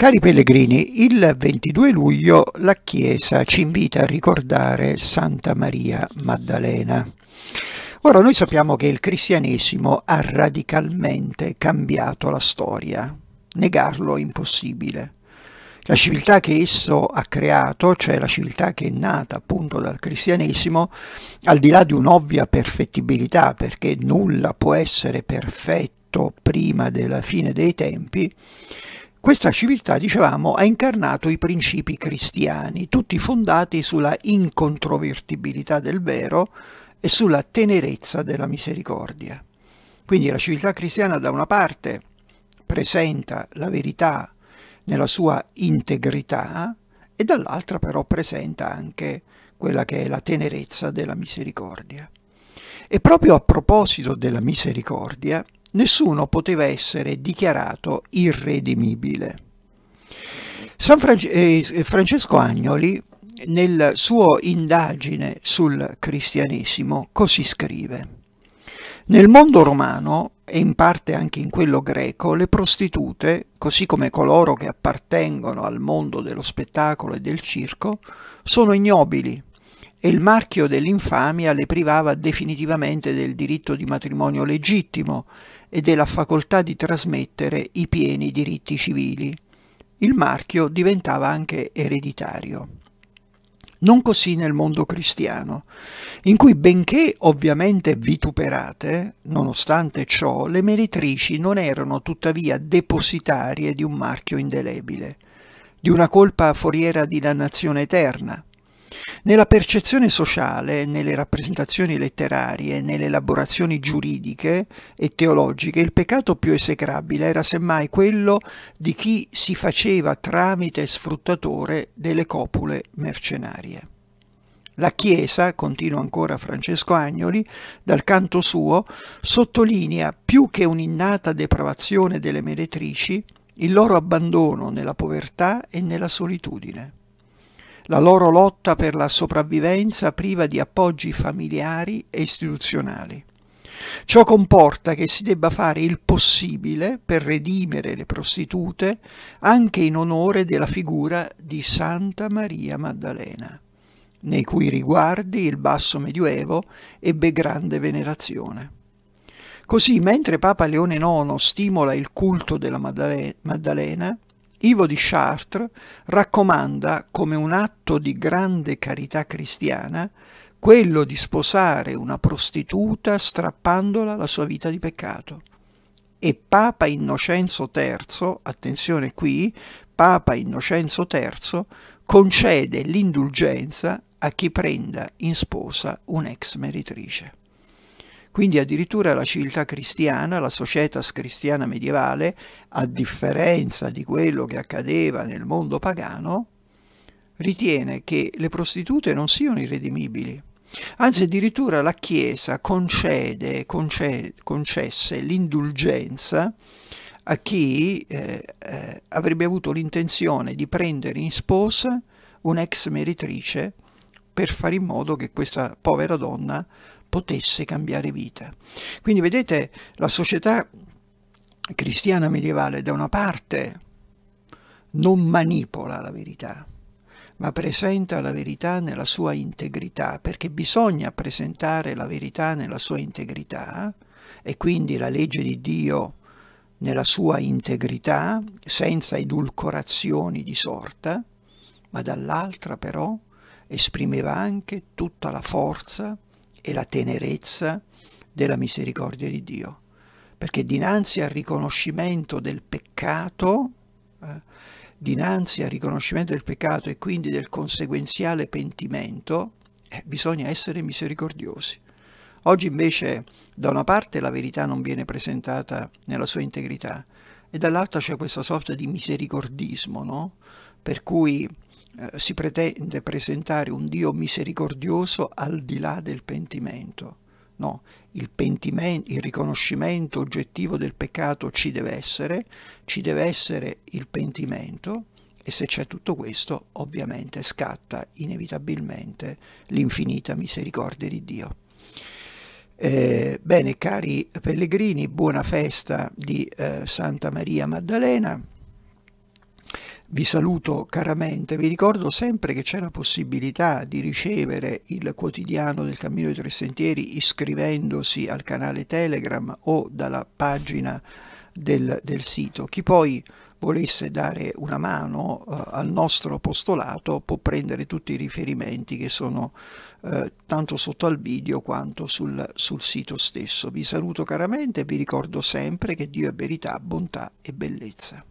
Cari pellegrini, il 22 luglio la Chiesa ci invita a ricordare Santa Maria Maddalena. Ora noi sappiamo che il cristianesimo ha radicalmente cambiato la storia, negarlo è impossibile. La civiltà che esso ha creato, cioè la civiltà che è nata appunto dal cristianesimo, al di là di un'ovvia perfettibilità, perché nulla può essere perfetto prima della fine dei tempi, questa civiltà, dicevamo, ha incarnato i principi cristiani, tutti fondati sulla incontrovertibilità del vero e sulla tenerezza della misericordia. Quindi la civiltà cristiana da una parte presenta la verità nella sua integrità e dall'altra però presenta anche quella che è la tenerezza della misericordia. E proprio a proposito della misericordia, nessuno poteva essere dichiarato irredimibile. Frage- eh, Francesco Agnoli, nel suo indagine sul cristianesimo, così scrive. Nel mondo romano e in parte anche in quello greco, le prostitute, così come coloro che appartengono al mondo dello spettacolo e del circo, sono ignobili, e il marchio dell'infamia le privava definitivamente del diritto di matrimonio legittimo e della facoltà di trasmettere i pieni diritti civili. Il marchio diventava anche ereditario. Non così nel mondo cristiano, in cui benché ovviamente vituperate, nonostante ciò, le meritrici non erano tuttavia depositarie di un marchio indelebile, di una colpa foriera di dannazione eterna, nella percezione sociale, nelle rappresentazioni letterarie, nelle elaborazioni giuridiche e teologiche, il peccato più esecrabile era semmai quello di chi si faceva tramite sfruttatore delle copule mercenarie. La Chiesa, continua ancora Francesco Agnoli, dal canto suo, sottolinea più che un'innata depravazione delle meretrici il loro abbandono nella povertà e nella solitudine la loro lotta per la sopravvivenza priva di appoggi familiari e istituzionali. Ciò comporta che si debba fare il possibile per redimere le prostitute anche in onore della figura di Santa Maria Maddalena, nei cui riguardi il basso medioevo ebbe grande venerazione. Così, mentre Papa Leone IX stimola il culto della Maddalena, Ivo di Chartres raccomanda, come un atto di grande carità cristiana, quello di sposare una prostituta strappandola alla sua vita di peccato. E Papa Innocenzo III, attenzione qui, Papa Innocenzo III concede l'indulgenza a chi prenda in sposa un'ex meritrice. Quindi addirittura la civiltà cristiana, la societas cristiana medievale, a differenza di quello che accadeva nel mondo pagano, ritiene che le prostitute non siano irredimibili. Anzi, addirittura la Chiesa concede, conce, concesse l'indulgenza a chi eh, eh, avrebbe avuto l'intenzione di prendere in sposa un'ex meritrice per fare in modo che questa povera donna potesse cambiare vita. Quindi vedete la società cristiana medievale da una parte non manipola la verità, ma presenta la verità nella sua integrità, perché bisogna presentare la verità nella sua integrità e quindi la legge di Dio nella sua integrità, senza edulcorazioni di sorta, ma dall'altra però esprimeva anche tutta la forza e la tenerezza della misericordia di Dio, perché dinanzi al riconoscimento del peccato, eh, dinanzi al riconoscimento del peccato e quindi del conseguenziale pentimento, eh, bisogna essere misericordiosi. Oggi invece da una parte la verità non viene presentata nella sua integrità e dall'altra c'è questa sorta di misericordismo, no? per cui eh, si pretende presentare un Dio misericordioso al di là del pentimento. No, il, il, riconoscimento oggettivo del peccato ci deve essere, ci deve essere il pentimento e se c'è tutto questo ovviamente scatta inevitabilmente l'infinita misericordia di Dio. Eh, bene cari pellegrini, buona festa di eh, Santa Maria Maddalena vi saluto caramente, vi ricordo sempre che c'è la possibilità di ricevere il quotidiano del Cammino dei Tre Sentieri iscrivendosi al canale Telegram o dalla pagina del, del sito. Chi poi volesse dare una mano eh, al nostro apostolato può prendere tutti i riferimenti che sono eh, tanto sotto al video quanto sul, sul sito stesso. Vi saluto caramente e vi ricordo sempre che Dio è verità, bontà e bellezza.